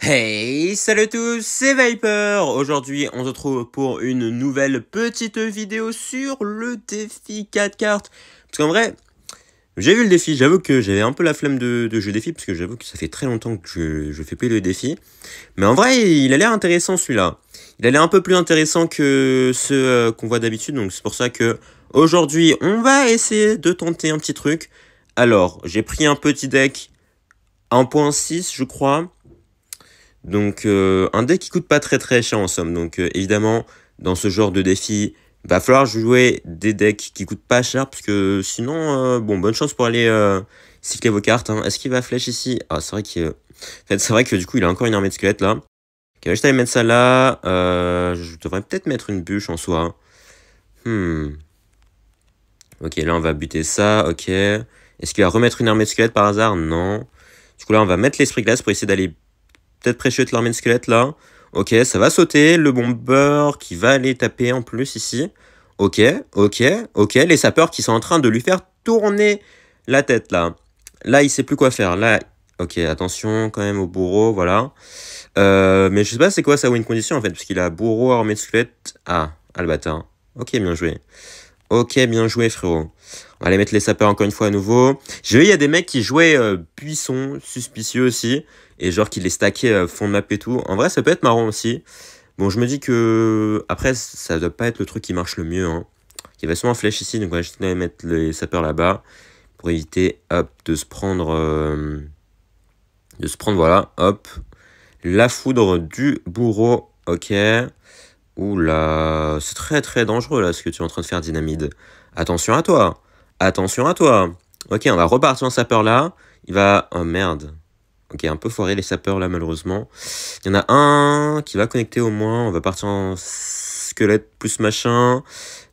Hey, salut à tous, c'est Viper Aujourd'hui, on se retrouve pour une nouvelle petite vidéo sur le défi 4 cartes. Parce qu'en vrai, j'ai vu le défi, j'avoue que j'avais un peu la flemme de, de jeu défi, parce que j'avoue que ça fait très longtemps que je, je fais plus le défi. Mais en vrai, il a l'air intéressant celui-là. Il a l'air un peu plus intéressant que ce euh, qu'on voit d'habitude, donc c'est pour ça que aujourd'hui, on va essayer de tenter un petit truc. Alors, j'ai pris un petit deck 1.6, je crois. Donc euh, un deck qui coûte pas très très cher en somme. Donc euh, évidemment, dans ce genre de défi, va falloir jouer des decks qui coûtent pas cher parce que sinon, euh, bon, bonne chance pour aller cycler vos cartes. Hein. Est-ce qu'il va flèche ici Ah, c'est vrai que fait, c'est vrai que du coup, il a encore une armée de squelettes là. Ok, je vais mettre ça là. je devrais peut-être mettre une bûche en soi. Hmm. Ok, là on va buter ça. Ok. Est-ce qu'il va remettre une armée de squelettes par hasard Non. Du coup là on va mettre l'esprit glace pour essayer d'aller peut-être précieux de l'armée de squelette là. Ok, ça va sauter. Le bomber qui va aller taper en plus ici. Ok, ok, ok. Les sapeurs qui sont en train de lui faire tourner la tête là. Là, il sait plus quoi faire. Là, ok, attention quand même au bourreau, voilà. Euh, mais je sais pas c'est quoi sa win condition en fait, parce qu'il a bourreau, armée de squelette. Ah, albatin. Ok, bien joué. Ok, bien joué, frérot. On va aller mettre les sapeurs encore une fois à nouveau. J'ai vu, il y a des mecs qui jouaient euh, suspicieux aussi et genre qu'il les stackait euh, fond de map et tout. En vrai, ça peut être marrant aussi. Bon, je me dis que après, ça doit pas être le truc qui marche le mieux. Hein. Il y avait souvent un flèche ici, donc on va juste mettre les sapeurs là-bas pour éviter hop, de se prendre. Euh, de se prendre, voilà, hop. La foudre du bourreau, ok. Oula, c'est très très dangereux là ce que tu es en train de faire, Dynamide. Attention à toi, attention à toi. Ok, on va repartir en sapeur là. Il va. Oh merde. Ok, un peu foiré les sapeurs là malheureusement. Il y en a un qui va connecter au moins. On va partir en squelette plus machin.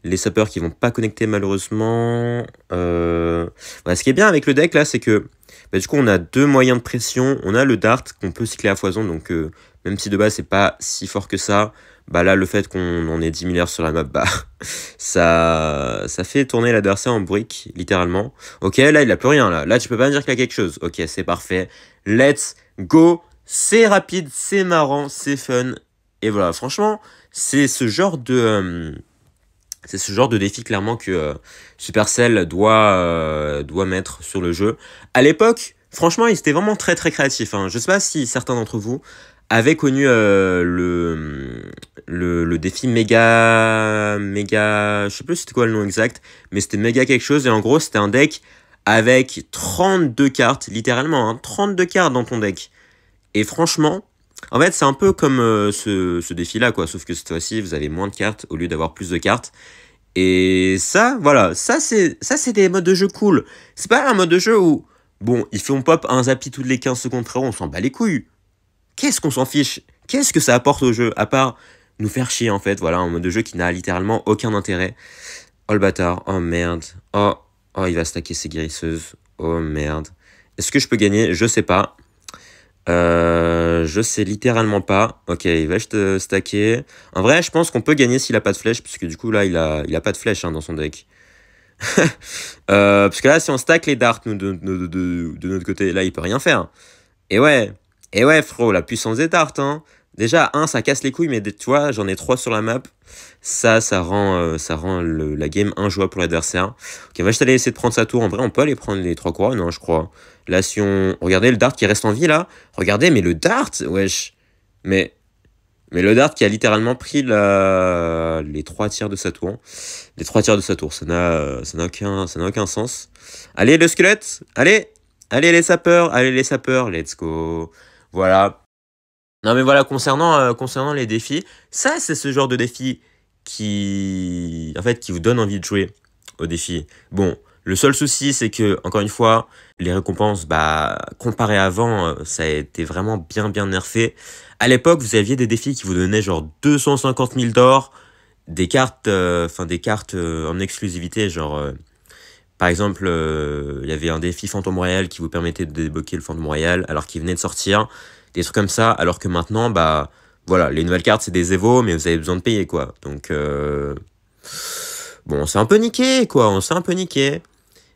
Les sapeurs qui vont pas connecter malheureusement. Euh, ce qui est bien avec le deck là, c'est que bah, du coup on a deux moyens de pression. On a le dart qu'on peut cycler à foison, donc euh, même si de base c'est pas si fort que ça, bah là, le fait qu'on en ait 10 heures sur la map, bah, ça, ça fait tourner l'adversaire en brique, littéralement. Ok, là, il a plus rien, là. Là, tu peux pas me dire qu'il a quelque chose. Ok, c'est parfait. Let's go. C'est rapide, c'est marrant, c'est fun. Et voilà, franchement, c'est ce genre de... Euh, c'est ce genre de défi clairement que euh, Supercell doit, euh, doit mettre sur le jeu. À l'époque, franchement, ils étaient vraiment très très créatif. Hein. Je sais pas si certains d'entre vous avaient connu le, le, défi méga. méga. je sais plus c'était quoi le nom exact, mais c'était méga quelque chose, et en gros, c'était un deck avec 32 cartes, littéralement, 32 hein, cartes dans ton deck. Et franchement, en fait, c'est un peu comme euh, ce, défi-là, quoi, sauf que cette fois-ci, vous avez moins de cartes au lieu d'avoir plus de cartes. Et ça, voilà, ça c'est ça c'est des modes de jeu cool. C'est pas un mode de jeu où bon, ils font pop un zappi toutes les 15 secondes on s'en bat les couilles. Qu'est-ce qu'on s'en fiche Qu'est-ce que ça apporte au jeu à part nous faire chier en fait, voilà, un mode de jeu qui n'a littéralement aucun intérêt. Oh le bâtard, oh merde, oh, oh il va stacker ses guérisseuses, oh merde. Est-ce que je peux gagner Je sais pas. Euh, je sais littéralement pas. Ok, il va te euh, stacker. En vrai, je pense qu'on peut gagner s'il a pas de flèche, puisque du coup là, il a, il a pas de flèche hein, dans son deck. euh, parce que là, si on stack les darts nous, de, de, de, de, notre côté, là, il peut rien faire. Et ouais, et ouais, frérot, la puissance des darts. Hein. Déjà, un, ça casse les couilles, mais tu vois, j'en ai trois sur la map. Ça, ça rend, euh, ça rend la game injouable pour l'adversaire. Ok, va juste aller essayer de prendre sa tour. En vrai, on peut aller prendre les trois croix non, hein, je crois. Là, si on... Regardez le dart qui reste en vie, là. Regardez, mais le dart, wesh. Mais... Mais le dart qui a littéralement pris les trois tiers de sa tour. Les trois tiers de sa tour, ça n'a euh, aucun, aucun sens. Allez, le squelette Allez Allez, les sapeurs Allez, les sapeurs Let's go Voilà non mais voilà, concernant, euh, concernant les défis, ça c'est ce genre de défi qui, en fait, qui vous donne envie de jouer au défi. Bon, le seul souci c'est que, encore une fois, les récompenses, bah, comparé avant, euh, ça a été vraiment bien bien nerfé. À l'époque, vous aviez des défis qui vous donnaient genre 250 000 d'or, des cartes, euh, enfin des cartes en exclusivité, genre... Par exemple, il y avait un défi Fantôme Royal qui vous permettait de débloquer le Fantôme Royal alors qu'il venait de sortir des trucs comme ça, alors que maintenant, bah voilà, les nouvelles cartes c'est des Evo, mais vous avez besoin de payer quoi. Donc euh, bon, on s'est un peu niqué quoi, on s'est un peu niqué.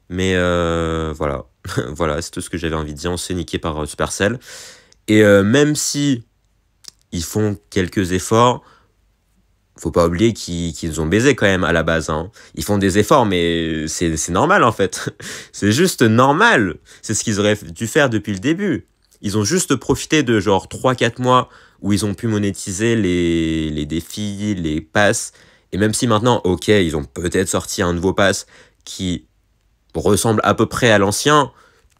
Mais euh, voilà, voilà, c'est tout ce que j'avais envie de dire. On s'est niqué par euh, Supercell. Et même si ils font quelques efforts, faut pas oublier qu'ils ont baisé quand même à la base. Hein. Ils font des efforts, mais c'est normal en fait. c'est juste normal. C'est ce qu'ils auraient dû faire depuis le début. Ils ont juste profité de genre 3-4 mois où ils ont pu monétiser les, les défis, les passes. Et même si maintenant, ok, ils ont peut-être sorti un nouveau pass qui ressemble à peu près à l'ancien,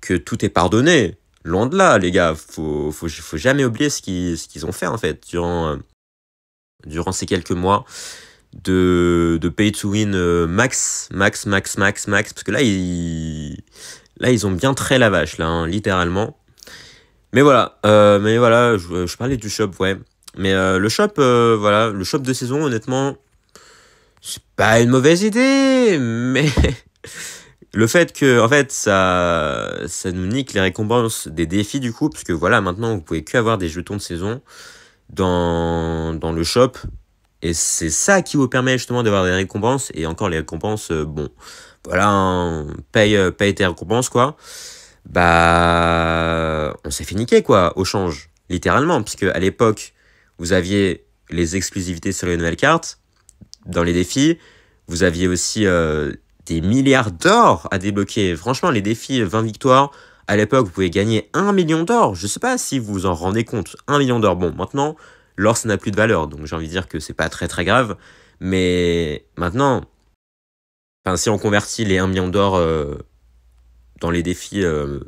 que tout est pardonné. Loin de là, les gars. Faut, faut, faut jamais oublier ce qu'ils ont fait, en fait, durant, durant ces quelques mois de, de pay to win max, max, max, max, max. Parce que là, ils, là, ils ont bien très la vache, là, littéralement. Mais voilà, euh, mais voilà, je, parlais du shop, ouais. Mais euh, le shop, euh, voilà, le shop de saison, honnêtement, c'est pas une mauvaise idée, mais le fait que, en fait, ça, ça nous nique les récompenses des défis du coup, parce que voilà, maintenant, vous pouvez que avoir des jetons de saison dans, le shop, et c'est ça qui vous permet justement d'avoir des récompenses, et encore les récompenses, bon, voilà, hein, paye, paye tes récompenses, quoi bah, on s'est fait niquer, quoi, au change, littéralement, puisque à l'époque, vous aviez les exclusivités sur les nouvelles cartes, dans les défis, vous aviez aussi euh, des milliards d'or à débloquer. Franchement, les défis 20 euh, victoires, à l'époque, vous pouvez gagner 1 million d'or. Je sais pas si vous vous en rendez compte, 1 million d'or. Bon, maintenant, l'or, ça n'a plus de valeur, donc j'ai envie de dire que c'est pas très très grave, mais maintenant, enfin, si on convertit les 1 million d'or euh, dans les défis euh,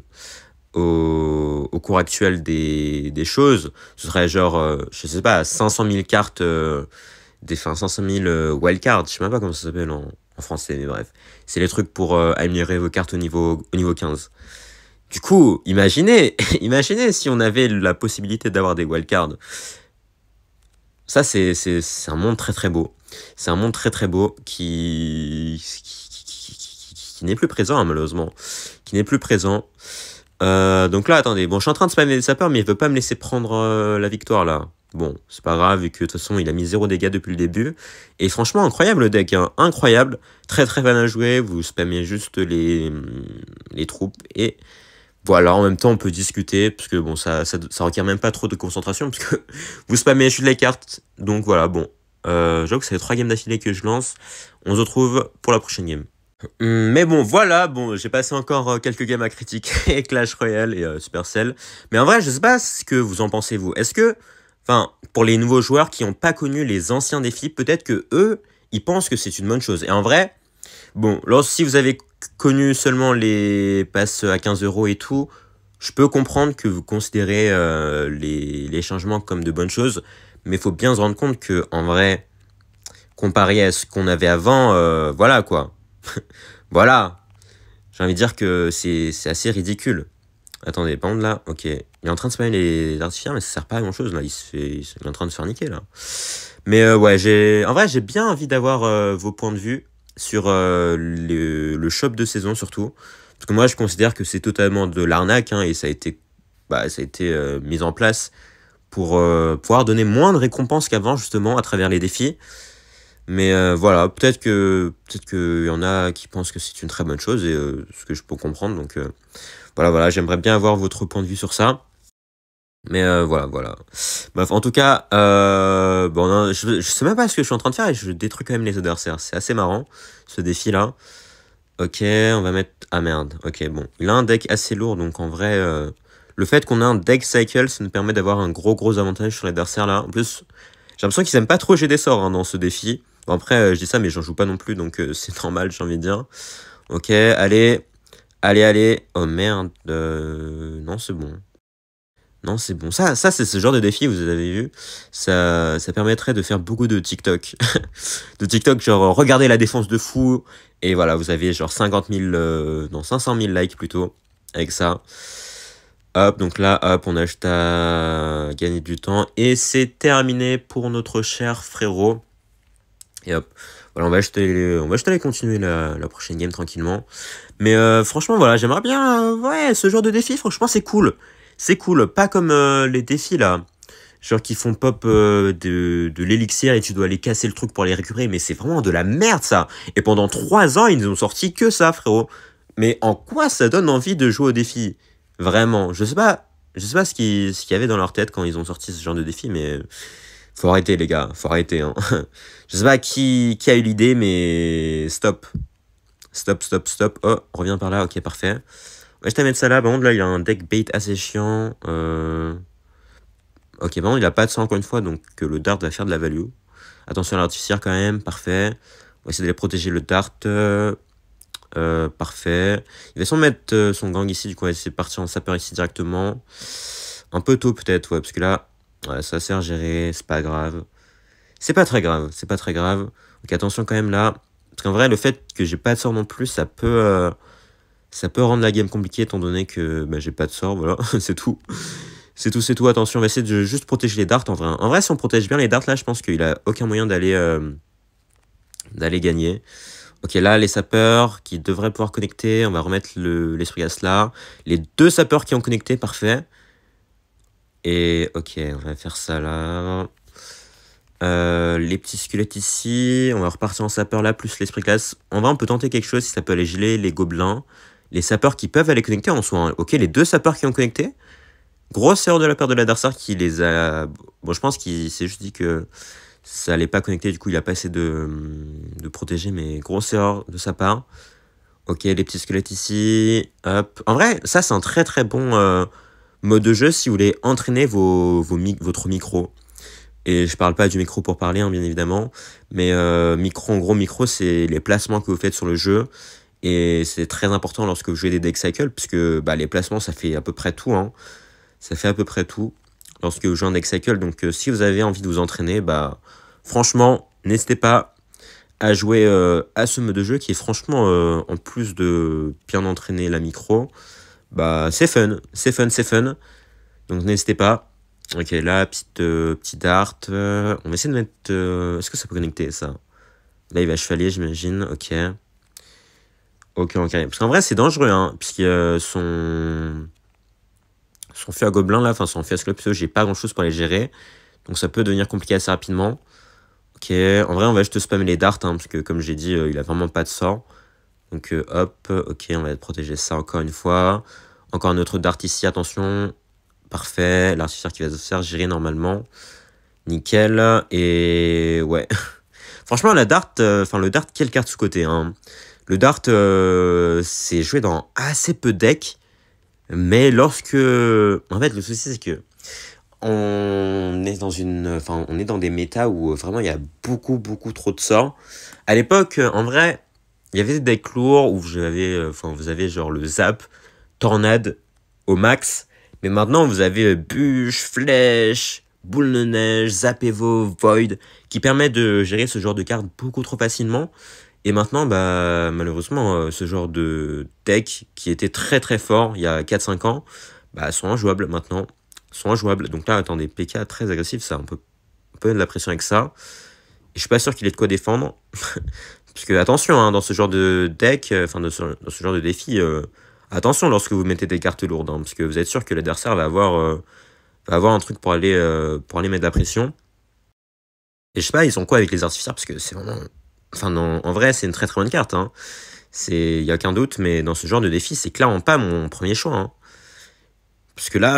au, cours actuel des, choses, ce serait genre, euh, je sais pas, 500 000 cartes, euh, des, enfin 500 000 wildcards, je sais même pas comment ça s'appelle en, français, mais bref. C'est les trucs pour améliorer vos cartes au niveau, au niveau 15. Du coup, imaginez, imaginez si on avait la possibilité d'avoir des wildcards. Ça, c'est un monde très très beau. C'est un monde très très beau qui qui n'est plus présent hein, malheureusement, qui n'est plus présent. Euh, donc là, attendez, bon, je suis en train de spammer les sapeurs, mais il veut pas me laisser prendre euh, la victoire là. Bon, c'est pas grave, vu que de toute façon, il a mis zéro dégâts depuis le début. Et franchement, incroyable le deck, hein. incroyable, très très mal à jouer, vous spammez juste les, mm, les troupes et... Voilà, en même temps, on peut discuter, parce que bon, ça, ça, requiert même pas trop de concentration, parce que vous spammez, juste les cartes, donc voilà, bon. Euh, que c'est les 3 games d'affilée que je lance. On se retrouve pour la prochaine game. Mm, mais bon, voilà, bon, j'ai passé encore euh, quelques games à critiquer, Clash Royale et euh, Supercell. Mais en vrai, je sais pas ce que vous en pensez, vous. Est-ce que, enfin, pour les nouveaux joueurs qui n'ont pas connu les anciens défis, peut-être que eux, ils pensent que c'est une bonne chose. Et en vrai, bon, si vous avez connu seulement les passes à 15 euros et tout, je peux comprendre que vous considérez euh, les, changements comme de bonnes choses. Mais il faut bien se rendre compte que, en vrai, comparé à ce qu'on avait avant, voilà quoi voilà. J'ai envie de dire que c'est assez ridicule. Attendez, par là, ok. Il est en train de spammer les artificiers, mais ça sert pas à grand chose là. Il, est en train de se faire niquer là. Mais euh, ouais, j'ai. En vrai, j'ai bien envie d'avoir euh, vos points de vue sur euh, le, le, shop de saison surtout. Parce que moi, je considère que c'est totalement de l'arnaque hein, et ça a été, bah, ça a été mis en place pour pouvoir donner moins de récompenses qu'avant justement à travers les défis. Mais euh, voilà, peut-être que peut-être qu'il y en a qui pensent que c'est une très bonne chose et euh, ce que je peux comprendre. Donc euh, voilà, voilà, j'aimerais bien avoir votre point de vue sur ça. Mais voilà, voilà. Bref, en tout cas, bon, je, sais même pas ce que je suis en train de faire et je détruis quand même les adversaires. C'est assez marrant ce défi là. Ok, on va mettre ah merde. Ok, bon, il a un deck assez lourd donc en vrai, le fait qu'on a un deck cycle, ça nous permet d'avoir un gros gros avantage sur l'adversaire là. En plus, j'ai l'impression qu'ils aiment pas trop j'ai des sorts hein, dans ce défi. Bon, après, euh, je dis ça, mais j'en joue pas non plus, donc euh, c'est normal, j'ai envie de dire. Ok, allez, allez, allez. Oh merde, euh, non, c'est bon. Non, c'est bon. Ça, ça c'est ce genre de défi, vous avez vu. Ça, ça permettrait de faire beaucoup de TikTok. de TikTok, genre, regardez la défense de fou. Et voilà, vous avez genre 50 000, non, 500 000 likes plutôt, avec ça. Hop, donc là, hop, on a juste à gagner du temps. Et c'est terminé pour notre cher frérot. Et hop, voilà, on va juste aller continuer la, prochaine game tranquillement. Mais euh, franchement, voilà, j'aimerais bien, euh, ouais, ce genre de défi, franchement, c'est cool. C'est cool, pas comme euh, les défis là, genre qui font pop de, l'élixir et tu dois aller casser le truc pour les récupérer, mais c'est vraiment de la merde ça. Et pendant trois ans, ils n'ont sorti que ça, frérot. Mais en quoi ça donne envie de jouer au défi Vraiment, je sais pas, je sais pas ce qu'il ce y avait dans leur tête quand ils ont sorti ce genre de défi, mais faut arrêter, les gars. Faut arrêter. Hein. Je sais pas qui, a eu l'idée, mais stop. Stop, stop, stop. Oh, reviens par là. Ok, parfait. Ouais, je t'amène ça là. Par contre, là, il a un deck bait assez chiant. Euh, ok, par contre, il a pas de ça encore une fois, donc euh, le dart va faire de la value. Attention à l'artificière quand même. Parfait. On va essayer d'aller protéger le dart. Euh, parfait. Il va s'en mettre son gang ici, du coup, on va essayer de partir en sapeur ici directement. Un peu tôt peut-être, ouais, parce que là, Ouais, ça sert à gérer, c'est pas grave. C'est pas très grave, c'est pas très grave. Donc attention quand même là. Parce qu'en vrai, le fait que j'ai pas de sort non plus, ça peut, euh, ça peut rendre la game compliquée étant donné que bah, j'ai pas de sort, voilà, c'est tout. C'est tout, c'est tout. Attention, on va essayer de juste protéger les darts en vrai. Hein. En vrai, si on protège bien les darts là, je pense qu'il a aucun moyen d'aller euh, gagner. Ok, là, les sapeurs qui devraient pouvoir connecter. On va remettre l'esprit à là. Les deux sapeurs qui ont connecté, parfait. Et ok, on va faire ça là. Euh, les petits squelettes ici. On va repartir en sapeur là, plus l'esprit classe. On va on peut tenter quelque chose si ça peut aller geler les gobelins. Les sapeurs qui peuvent aller connecter en soi. Hein. Ok, les deux sapeurs qui ont connecté. Grosse erreur de la part de l'adversaire qui les a... Bon, je pense qu'il s'est juste dit que ça allait pas connecter. Du coup, il a pas assez de, de protéger. Mais grosse erreur de sa part. Ok, les petits squelettes ici. Hop. En vrai, ça, c'est un très très bon... Euh, mode de jeu si vous voulez entraîner votre micro. Et je parle pas du micro pour parler, hein, bien évidemment, mais euh, micro, en gros, micro, c'est les placements que vous faites sur le jeu. Et c'est très important lorsque vous jouez des deck cycles, puisque bah, les placements, ça fait à peu près tout. Hein. Ça fait à peu près tout lorsque vous jouez un deck cycle. Donc, euh, si vous avez envie de vous entraîner, bah, franchement, n'hésitez pas à jouer euh, à ce mode de jeu qui est franchement, en plus de bien entraîner la micro, bah, c'est fun, c'est fun, c'est fun. Donc n'hésitez pas. Ok, là, petite, dart, euh, petite euh, on va essayer de mettre... Euh, est-ce que ça peut connecter, ça Là, il va chevalier, j'imagine. Ok. Ok, ok. Parce qu'en vrai, c'est dangereux, hein. Puisque son... Son feu à gobelin, là, enfin, son feu à pseudo, j'ai pas grand-chose pour les gérer. Donc ça peut devenir compliqué assez rapidement. Ok, en vrai, on va juste spammer les darts, hein, parce que, comme j'ai dit, il a vraiment pas de sort. Donc euh, hop, ok, on va protéger ça encore une fois. Encore un autre dart ici, attention. Parfait, l'artificier qui va se faire gérer normalement. Nickel, et ouais. Franchement, la dart, euh, enfin le dart, quelle carte sous-côté. Hein. Le dart, euh, c'est joué dans assez peu de decks. Mais lorsque... En fait, le souci, c'est que on est dans une enfin on est dans des méta où vraiment il y a beaucoup beaucoup trop de sorts à l'époque en vrai il y avait des decks lourds où euh, enfin, vous avez genre le zap, tornade au max. Mais maintenant, vous avez euh, bûche, flèche, boule de neige, zap evo, void, qui permet de gérer ce genre de cartes beaucoup trop facilement. Et maintenant, bah, malheureusement, euh, ce genre de deck qui était très très fort il y a 4-5 ans, bah, sont injouables maintenant. Sont injouables. Donc là, attendez, PK très agressif, ça, on peut, on de la pression avec ça. Et je suis pas sûr qu'il ait de quoi défendre. Parce que attention, hein, dans ce genre de deck, euh, enfin dans, ce genre de défi, euh, attention lorsque vous mettez des cartes lourdes, hein, parce que vous êtes sûr que l'adversaire va avoir, euh, avoir un truc pour aller, pour mettre de la pression. Et je sais pas, ils sont quoi avec les artificiers Parce que c'est vraiment. Enfin, en vrai, c'est une très très bonne carte. Hein. Il y a aucun doute, mais dans ce genre de défi, c'est clairement pas mon premier choix. Hein. Parce que là,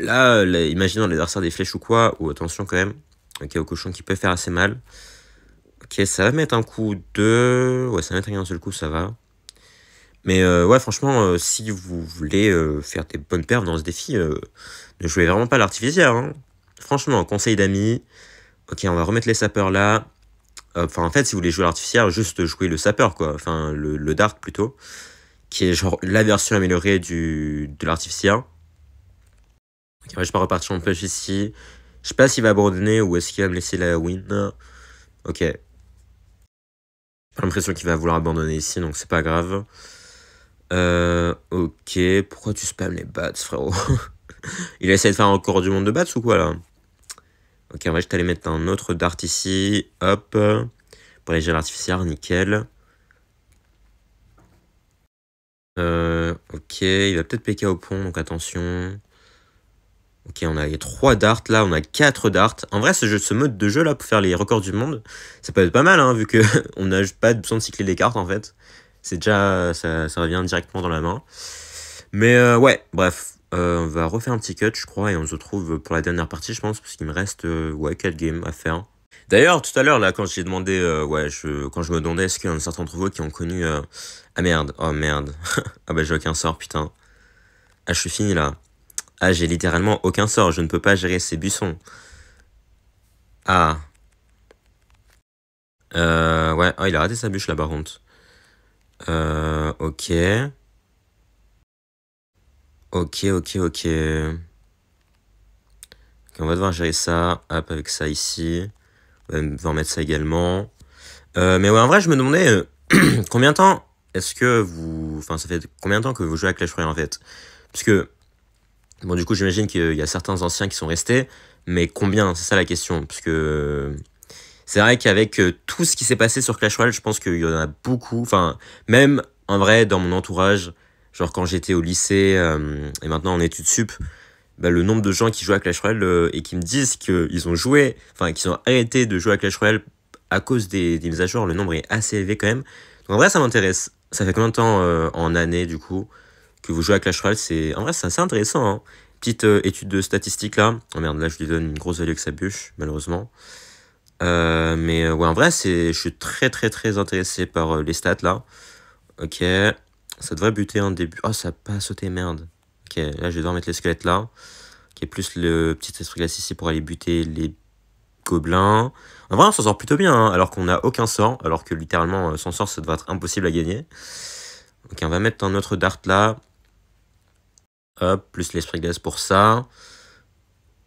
là, imaginons l'adversaire des flèches ou quoi, ou attention quand même, a au cochon qui peut faire assez mal. Ok, ça va mettre un coup de... Ouais, ça va mettre un seul coup, ça va. Mais euh, ouais, franchement, euh, si vous voulez euh, faire des bonnes perfs dans ce défi, ne jouez vraiment pas l'artificière. Hein. Franchement, conseil d'amis. Ok, on va remettre les sapeurs là. Enfin, en fait, si vous voulez jouer l'artificier, juste jouer le sapeur, quoi. Enfin, le, le, dart plutôt. Qui est genre la version améliorée de l'artificier. Ok, je pars repartir en push ici. Je sais pas s'il va abandonner ou est-ce qu'il va me laisser la win. Ok, j'ai l'impression qu'il va vouloir abandonner ici, donc c'est pas grave. Euh, ok, pourquoi tu spams les bats, frérot Il a essayé de faire encore du monde de bats ou quoi, là Ok, en vrai, je t'allais mettre un autre dart ici. Hop. Pour les gels artificiels, nickel. Euh, ok, il va peut-être péquer au pont, donc attention. Ok, on a les 3 darts là, on a 4 darts. En vrai, ce, jeu, ce mode de jeu là, pour faire les records du monde, ça peut être pas mal, hein, vu qu'on n'a pas besoin de cycler les cartes en fait. C'est déjà. Ça, revient directement dans la main. Mais euh, ouais, bref, euh, on va refaire un petit cut, je crois, et on se retrouve pour la dernière partie, je pense, parce qu'il me reste 4 euh, games à faire. D'ailleurs, tout à l'heure, là, quand j'ai demandé, ouais, je, quand je me demandais, est-ce qu'il y en a certains d'entre vous qui ont connu. ah merde, oh merde. ah bah, j'ai aucun sort, putain. Ah, je suis fini là. Ah, j'ai littéralement aucun sort, je ne peux pas gérer ces buissons. Ah. Euh, ouais, oh, il a raté sa bûche là-bas, honte. Euh, ok. Ok, ok, ok. on va devoir gérer ça. Hop, avec ça ici. On va devoir mettre ça également. Euh, mais ouais, en vrai, je me demandais combien de temps est-ce que vous... Enfin, ça fait combien de temps que vous jouez à Clash Royale, en fait Parce que Bon, du coup, j'imagine qu'il y a certains anciens qui sont restés, mais combien C'est ça la question. Parce que c'est vrai qu'avec euh, tout ce qui s'est passé sur Clash Royale, je pense qu'il y en a beaucoup. Enfin, même en vrai, dans mon entourage, genre quand j'étais au lycée euh, et maintenant en études sup, bah, le nombre de gens qui jouent à Clash Royale euh, et qui me disent qu'ils ont joué, enfin, qu'ils ont arrêté de jouer à Clash Royale à cause des, mises à jour, le nombre est assez élevé quand même. Donc en vrai, ça m'intéresse. Ça fait combien de temps en année du coup que vous jouez à Clash Royale, c'est en vrai c'est assez intéressant. Hein. Petite euh, étude de statistique, là. Oh merde, là je lui donne une grosse value avec sa bûche, malheureusement. Euh, mais euh, ouais, en vrai, c'est, je suis très très très intéressé par les stats là. Ok, ça devrait buter en début. Oh, ça a pas sauté, merde. Ok, là je vais devoir mettre les squelettes là. Ok, plus le petit esprit glace ici pour aller buter les gobelins. En vrai, on s'en sort plutôt bien, hein, alors qu'on n'a aucun sort, alors que littéralement, sans sort, ça devrait être impossible à gagner. Ok, on va mettre un autre dart là. Hop, plus l'esprit glace pour ça.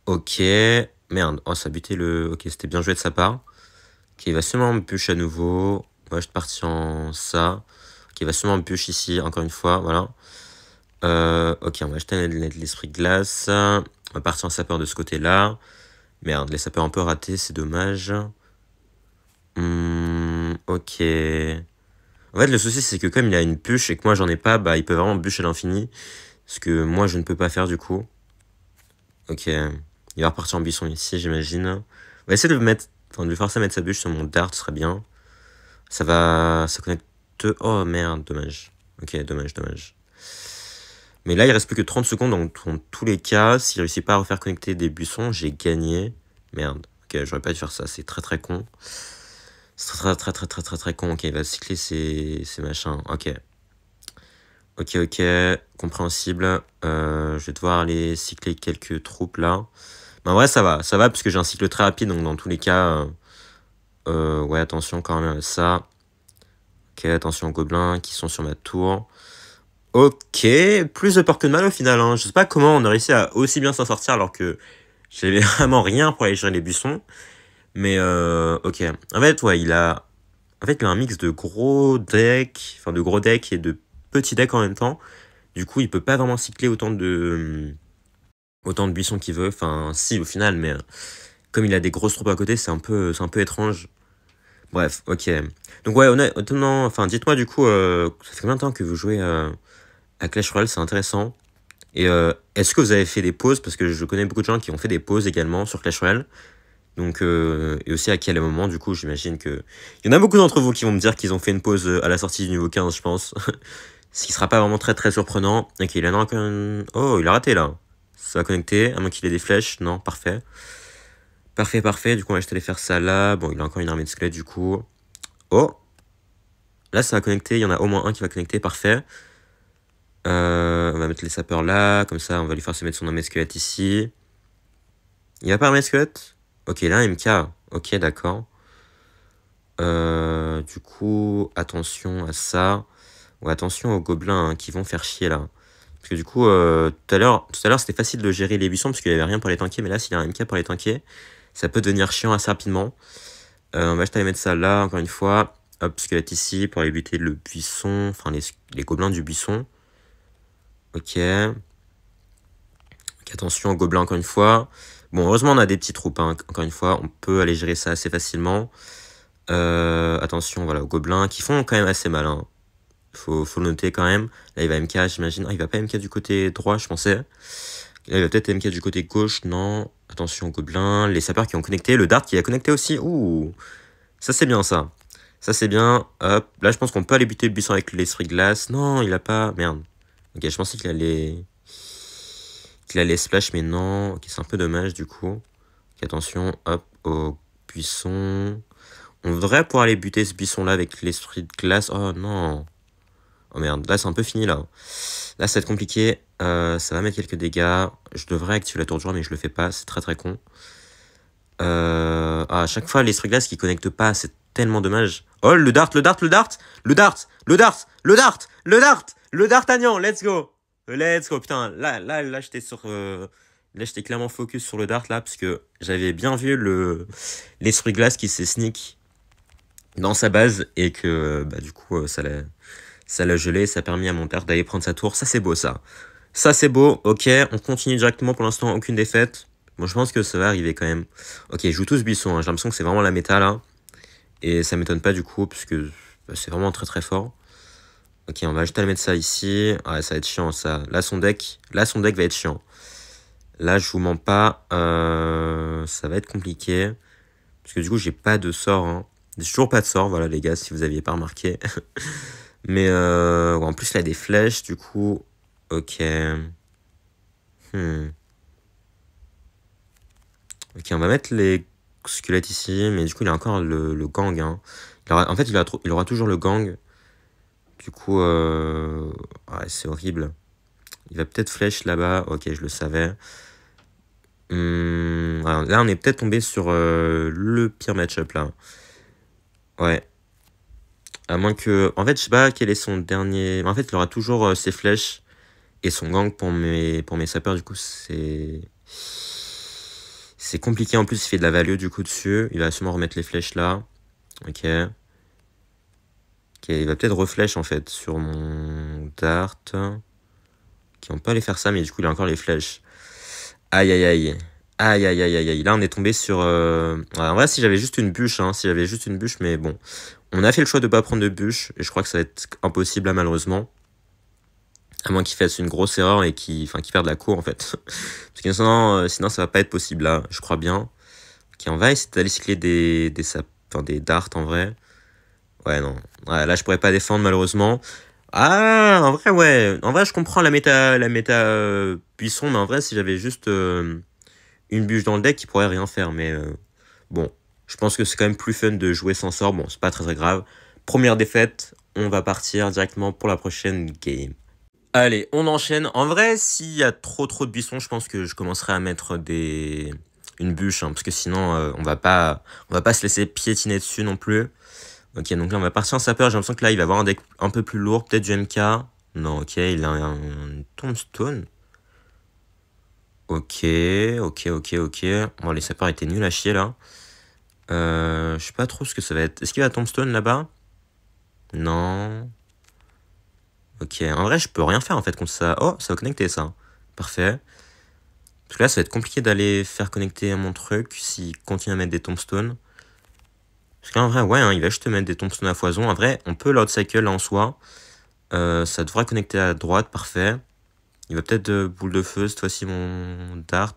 Ok. Merde. Oh, ça a le. Ok, c'était bien joué de sa part. Ok, il va seulement me push à nouveau. Ouais, je te parti en ça. Ok, il va sûrement me push ici, encore une fois. Voilà. Euh, ok, on va acheter l'esprit glace. On va partir en sapeur de ce côté-là. Merde, les sapeurs un peu raté, c'est dommage. Hmm, ok. En fait, le souci, c'est que comme il a une puche et que moi j'en ai pas, bah il peut vraiment bûcher à l'infini. Ce que moi, je ne peux pas faire du coup. Ok. Il va repartir en buisson ici, j'imagine. On va essayer de le mettre. Enfin, de le forcer à mettre sa bûche sur mon dart, ce serait bien. Ça va. Ça connecte. Oh merde, dommage. Ok, dommage, dommage. Mais là, il reste plus que 30 secondes. Donc, en tous les cas, s'il réussit pas à refaire connecter des buissons, j'ai gagné. Merde. Ok, j'aurais pas dû faire ça. C'est très très con. C'est très très très très très très con. Ok, il va cycler ses machins. Ok. Ok, ok, compréhensible. Euh, je vais devoir aller cycler quelques troupes là. Mais en vrai, ça va, ça va, parce que j'ai un cycle très rapide, donc dans tous les cas, euh, euh, ouais, attention quand même à ça. Ok, attention aux gobelins qui sont sur ma tour. Ok, plus de peur que de mal au final. Hein. Je sais pas comment on a réussi à aussi bien s'en sortir alors que j'avais vraiment rien pour aller gérer les buissons. Mais ok. En fait, il a. En fait, il a un mix de gros decks, enfin de gros decks et de petit deck en même temps. Du coup, il peut pas vraiment cycler autant de, hum, autant de buissons qu'il veut. Enfin, si, au final, mais euh, comme il a des grosses troupes à côté, c'est un peu, c'est un peu étrange. Bref, ok. Donc ouais, honnêtement, enfin, dites-moi du coup, euh, ça fait combien de temps que vous jouez euh, à Clash Royale C'est intéressant. Et est-ce que vous avez fait des pauses Parce que je connais beaucoup de gens qui ont fait des pauses également sur Clash Royale. Donc, et aussi à quel moment, du coup, j'imagine que. Il y en a beaucoup d'entre vous qui vont me dire qu'ils ont fait une pause à la sortie du niveau 15, je pense. Ce qui sera pas vraiment très très surprenant. Ok, il en a encore Oh, il a raté là. Ça va connecter, à moins qu'il ait des flèches. Non, parfait. Parfait, parfait. Du coup, on va juste aller faire ça là. Bon, il a encore une armée de squelettes du coup. Oh Là, ça va connecter. Il y en a au moins un qui va connecter. Parfait. Euh, on va mettre les sapeurs là. Comme ça, on va lui faire se mettre son armée de squelettes, ici. Il a pas armée de squelette Ok, là, MK. Ok, d'accord. Euh, du coup, attention à ça attention aux gobelins hein, qui vont faire chier là. Parce que du coup, euh, tout à l'heure, tout à l'heure, c'était facile de gérer les buissons parce qu'il n'y avait rien pour les tanker, mais là, s'il y a un MK pour les tanker, ça peut devenir chiant assez rapidement. on va juste aller mettre ça là, encore une fois. Hop, squelette ici pour aller buter le buisson, enfin les, gobelins du buisson. Ok. attention aux gobelins, encore une fois. Bon, heureusement, on a des petits troupes, hein, encore une fois. On peut aller gérer ça assez facilement. Euh, attention, voilà, aux gobelins qui font quand même assez mal. Hein. Faut, faut noter quand même. Là, il va MK, j'imagine. Ah, il va pas MK du côté droit, je pensais. Là, il va peut-être MK du côté gauche. Non. Attention, Gobelin. Les sapeurs qui ont connecté. Le dart qui a connecté aussi. Ouh. Ça, c'est bien, ça. Ça, c'est bien. Hop. Là, je pense qu'on peut aller buter le buisson avec l'esprit de glace. Non, il a pas. Merde. Ok, je pensais qu'il allait. Qu'il allait splash, mais non. Ok, c'est un peu dommage, du coup. Ok, attention. Hop. Au buisson. On devrait pouvoir aller buter ce buisson-là avec l'esprit de glace. Oh non. Oh merde, là c'est un peu fini là. Là ça va être compliqué, euh, ça va mettre quelques dégâts. Je devrais activer la tour de joie mais je le fais pas, c'est très très con. Euh... Ah, à chaque fois les glace qui connectent pas, c'est tellement dommage. Oh le dart, le dart, le dart, le dart, le dart, le dart, le dart, le dart let's go Let's go, putain, là, là, là j'étais sur... Euh, là, j'étais clairement focus sur le dart, là, parce que j'avais bien vu le l'esprit glace qui s'est sneak dans sa base et que, bah, du coup, euh, ça l'a ça l'a gelé, ça a permis à mon père d'aller prendre sa tour. Ça, c'est beau, ça. Ça, c'est beau. Ok, on continue directement. Pour l'instant, aucune défaite. Bon, je pense que ça va arriver quand même. Ok, je joue tout ce buisson. Hein. J'ai l'impression que c'est vraiment la méta, là. Et ça m'étonne pas, du coup, puisque bah, c'est vraiment très, très fort. Ok, on va juste aller mettre ça ici. Ah, ça va être chiant, ça. Là, son deck, là, son deck va être chiant. Là, je vous mens pas. Euh, ça va être compliqué. Parce que du coup, j'ai pas de sort. Hein. J'ai toujours pas de sort, voilà, les gars, si vous aviez pas remarqué. Mais euh, en plus, il a des flèches, du coup. Ok. Hmm. Ok, on va mettre les squelettes ici, mais du coup, il a encore le, gang. Hein. en fait, il, aura toujours le gang. Du coup, euh, ouais, c'est horrible. Il va peut-être flèche là-bas. Ok, je le savais. Hmm, là, on est peut-être tombé sur euh, le pire match-up, là. Ouais. À moins que. En fait, je sais pas quel est son dernier. En fait, il aura toujours euh, ses flèches et son gang pour mes, pour mes sapeurs. Du coup, c'est. C'est compliqué. En plus, il fait de la value du coup dessus. Il va sûrement remettre les flèches là. Ok. Ok, il va peut-être reflèche en fait sur mon dart. Qui ont on peut aller faire ça, mais du coup, il a encore les flèches. Aïe aïe aïe. Aïe aïe aïe aïe aïe. Là, on est tombé sur. Euh, en vrai, si j'avais juste une bûche, hein, si j'avais juste une bûche, mais bon. On a fait le choix de ne pas prendre de bûche, et je crois que ça va être impossible là malheureusement. À moins qu'il fasse une grosse erreur et qu'il enfin, perde la cour en fait. Parce que sinon, euh, sinon ça va pas être possible là, je crois bien. Ok, en va c'est d'aller cycler des, des, des darts en vrai. Ouais, non. là, je pourrais pas défendre malheureusement. Ah, en vrai, ouais. En vrai, je comprends la méta, la méta euh, mais en vrai, si j'avais juste euh, une bûche dans le deck, il pourrait rien faire. Mais bon, je pense que c'est quand même plus fun de jouer sans sort. Bon, c'est pas très grave. Première défaite, on va partir directement pour la prochaine game. Allez, on enchaîne. En vrai, s'il y a trop trop de buissons, je pense que je commencerai à mettre des une bûche, hein, parce que sinon euh, on va pas on va pas se laisser piétiner dessus non plus. Ok, donc là on va partir en sapeur. J'ai l'impression que là il va avoir un deck un peu plus lourd, peut-être du MK. Non, ok, il a un tombstone. Ok, ok, ok, ok. Bon, les sapeurs étaient nuls à chier là. Euh, je sais pas trop ce que ça va être. Est-ce qu'il y a Tombstone là-bas Non. Ok, en vrai, je peux rien faire en fait contre ça. Oh, ça va connecter ça. Parfait. Parce que là, ça va être compliqué d'aller faire connecter mon truc s'il continue à mettre des tombstones. Parce qu'en vrai, ouais, hein, il va juste mettre des tombstones à foison. En vrai, on peut l'out cycle en soi. Euh, ça devrait connecter à droite, parfait. Il va peut-être boule de feu cette fois-ci, mon dart.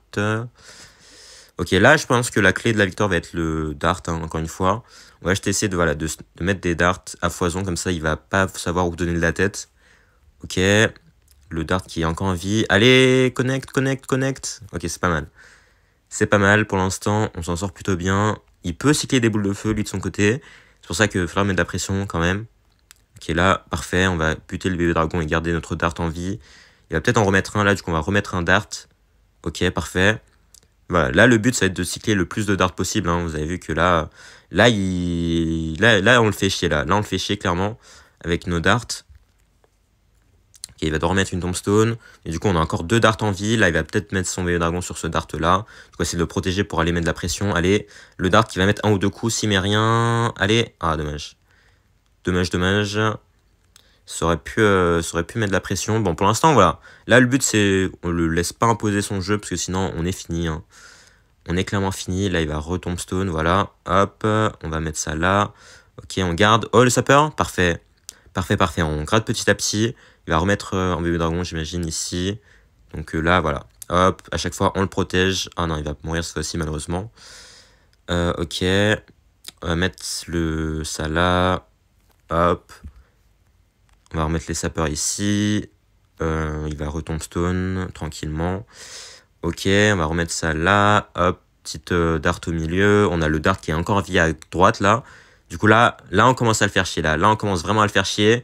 Ok, là, je pense que la clé de la victoire va être le dart, hein, encore une fois. On va juste essayer de, voilà, de, mettre des darts à foison, comme ça, il va pas savoir où donner de la tête. Ok, le dart qui est encore en vie. Allez, connect, connect, connect. Ok, c'est pas mal. C'est pas mal pour l'instant, on s'en sort plutôt bien. Il peut cycler des boules de feu, lui, de son côté. C'est pour ça qu'il va falloir mettre de la pression quand même. Ok, là, parfait, on va buter le bébé dragon et garder notre dart en vie. Il va peut-être en remettre un là, du coup, on va remettre un dart. Ok, parfait. Voilà, là, le but, ça va être de cycler le plus de darts possible. Hein. Vous avez vu que là, là, il... là, on le fait chier. Là. là, on le fait chier clairement avec nos darts. il va devoir mettre une tombstone. Et du coup, on a encore deux darts en vie. Là, il va peut-être mettre son Vélo Dragon sur ce dart-là. Du coup, c'est de le protéger pour aller mettre de la pression. Allez, le dart qui va mettre un ou deux coups si met rien. Allez, ah, dommage. Dommage, dommage ça aurait pu, euh, pu mettre de la pression. Bon, pour l'instant, voilà. Là, le but, c'est on le laisse pas imposer son jeu, parce que sinon, on est fini. Hein. On est clairement fini. Là, il va retomber stone, voilà. Hop, on va mettre ça là. Ok, on garde. Oh, le sapeur, parfait. Parfait, parfait. On gratte petit à petit. Il va remettre euh, un en bébé dragon, j'imagine, ici. Donc euh, là, voilà. Hop, à chaque fois, on le protège. Ah non, il va mourir cette fois-ci, malheureusement. ok. On va mettre le, ça là. Hop, on va remettre les sapeurs ici. Euh, il va retomber stone tranquillement. Ok, on va remettre ça là. Hop, petite euh, dart au milieu. On a le dart qui est encore vie à droite là. Du coup là, là on commence à le faire chier là. Là on commence vraiment à le faire chier.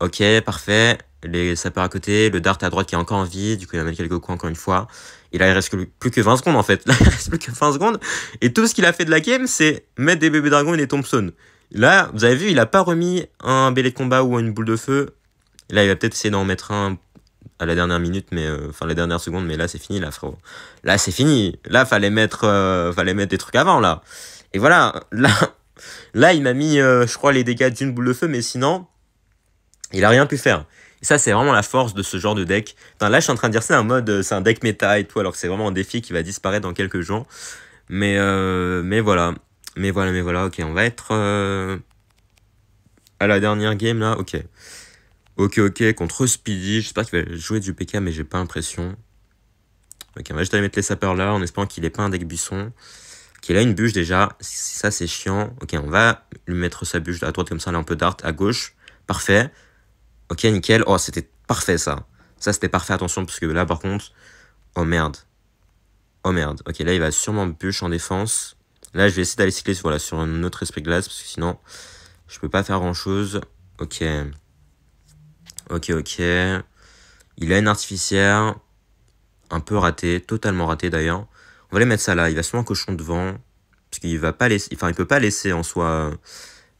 Ok, parfait. Les sapeurs à côté, le dart à droite qui est encore en vie, du coup il va mettre quelques coups encore une fois. Et là il reste plus que 20 secondes en fait. Là il reste plus que 20 secondes. Et tout ce qu'il a fait de la game, c'est mettre des bébés dragons et des tombstones. Là, vous avez vu, il a pas remis un bellet de combat ou une boule de feu. Là, il va peut-être essayer d'en mettre un à la dernière minute, mais euh, enfin la dernière seconde, mais là c'est fini, là frérot. Là c'est fini. Là fallait mettre, euh, fallait mettre des trucs avant là. Et voilà, là, là il m'a mis, euh, je crois, les dégâts d'une boule de feu, mais sinon, il a rien pu faire. ça c'est vraiment la force de ce genre de deck. Enfin, là je suis en train de dire c'est un mode, c'est un deck méta et tout, alors que c'est vraiment un défi qui va disparaître dans quelques jours. Mais, mais voilà. Mais voilà, mais voilà, ok, on va être euh, à la dernière game là, ok. Ok, ok, contre Speedy, j'espère qu'il va jouer du PK, mais j'ai pas l'impression. Ok, on va juste aller mettre les sapeurs là, en espérant qu'il ait pas un deck buisson. Qu'il a une bûche déjà, ça c'est chiant. Ok, on va lui mettre sa bûche à droite comme ça, là un peu d'art, à gauche. Parfait. Ok, nickel. Oh, c'était parfait ça. Ça c'était parfait, attention, parce que là par contre... Oh merde. Oh merde. Ok, là il va sûrement bûche en défense. Là, je vais essayer d'aller cycler sur un autre de glace, parce que sinon, je peux pas faire grand-chose. Ok. Ok, ok. Il a une artificière. Un peu ratée, totalement ratée d'ailleurs. On va aller mettre ça là. Il va un cochon devant. Parce qu'il va pas laisser. Enfin, il peut pas laisser en soi euh,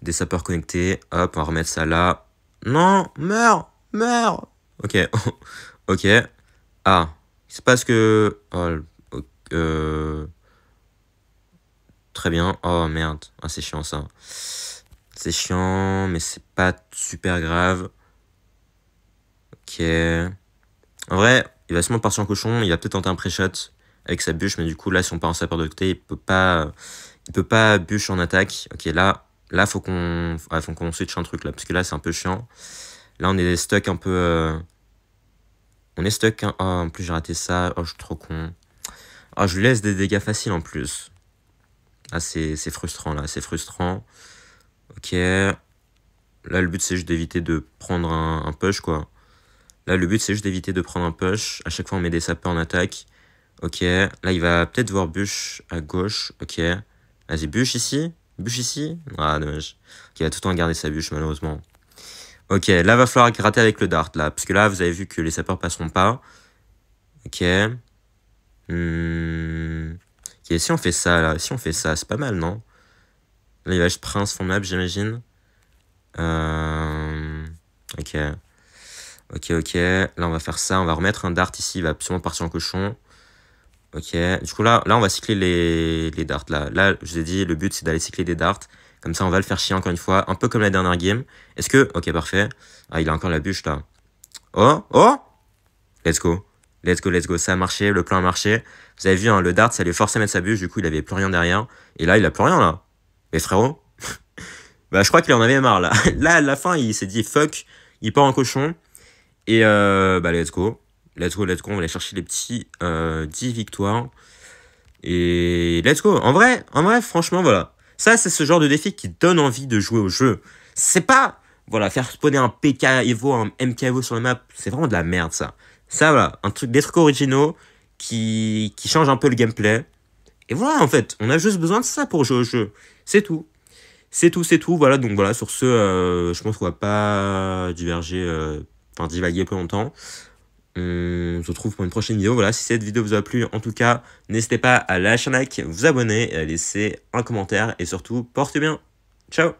des sapeurs connectés. Hop, on va remettre ça là. Non, meurs, meurs. Ok, ok. Ah, C'est parce que. Oh, euh... Très bien. Oh merde, ah, c'est chiant ça. C'est chiant, mais c'est pas super grave. Ok. En vrai, il va sûrement partir en cochon. Il va peut-être tenter un pré-shot avec sa bûche, mais du coup, là, si on part en sapeur de il peut pas, il peut pas bûche en attaque. Ok, là, là, faut qu'on, ah, faut qu'on switch un truc là, parce que là, c'est un peu chiant. Là, on est stuck un peu. Euh, on est stuck. Hein. Oh, en plus, j'ai raté ça. Oh, je suis trop con. Oh, je lui laisse des dégâts faciles en plus. Ah, c'est frustrant là, c'est frustrant. Ok. Là, le but, c'est juste d'éviter de prendre un, push, quoi. Là, le but, c'est juste d'éviter de prendre un push. À chaque fois, on met des sapeurs en attaque. Ok. Là, il va peut-être voir bûche à gauche. Ok. Vas-y, bûche ici. Bûche ici. Ah, dommage. Ok, il va tout le temps garder sa bûche, malheureusement. Ok, là, va falloir gratter avec le dart, là. Parce que là, vous avez vu que les sapeurs passeront pas. Ok. Hmm. Et si on fait ça, si on fait ça, c'est pas mal, non Les vaches princes font j'imagine. Euh, ok. Ok, ok. Là, on va faire ça. On va remettre un dart ici. Il va absolument partir en cochon. Ok. Du coup, là, là on va cycler les, les darts. Là. là, je vous ai dit, le but, c'est d'aller cycler des darts. Comme ça, on va le faire chier encore une fois. Un peu comme la dernière game. Est-ce que... Ok, parfait. Ah, il a encore la bûche, là. Oh Oh Let's go. Let's go, let's go, ça a marché, le plan a marché. Vous avez vu, hein, le dart, ça allait forcément à mettre sa bûche, du coup, il avait plus rien derrière. Et là, il a plus rien, là. Mais frérot, bah, je crois qu'il en avait marre, là. Là, à la fin, il s'est dit fuck, il part en cochon. Et euh, bah, let's go. Let's go, let's go, on va aller chercher les petits 10 euh, victoires. Et let's go. En vrai, en vrai, franchement, voilà. Ça, c'est ce genre de défi qui donne envie de jouer au jeu. C'est pas, voilà, faire spawner un PK Evo, un MK Evo sur la map. C'est vraiment de la merde, ça. Ça, voilà, un truc, des trucs originaux qui, qui changent un peu le gameplay. Et voilà, en fait, on a juste besoin de ça pour jouer au jeu. C'est tout. C'est tout, c'est tout. Voilà, donc voilà, sur ce, euh, je pense qu'on va pas diverger, euh, enfin divaguer peu longtemps. On se retrouve pour une prochaine vidéo. Voilà, si cette vidéo vous a plu, en tout cas, n'hésitez pas à lâcher un like, vous abonner, à laisser un commentaire et surtout, portez bien. Ciao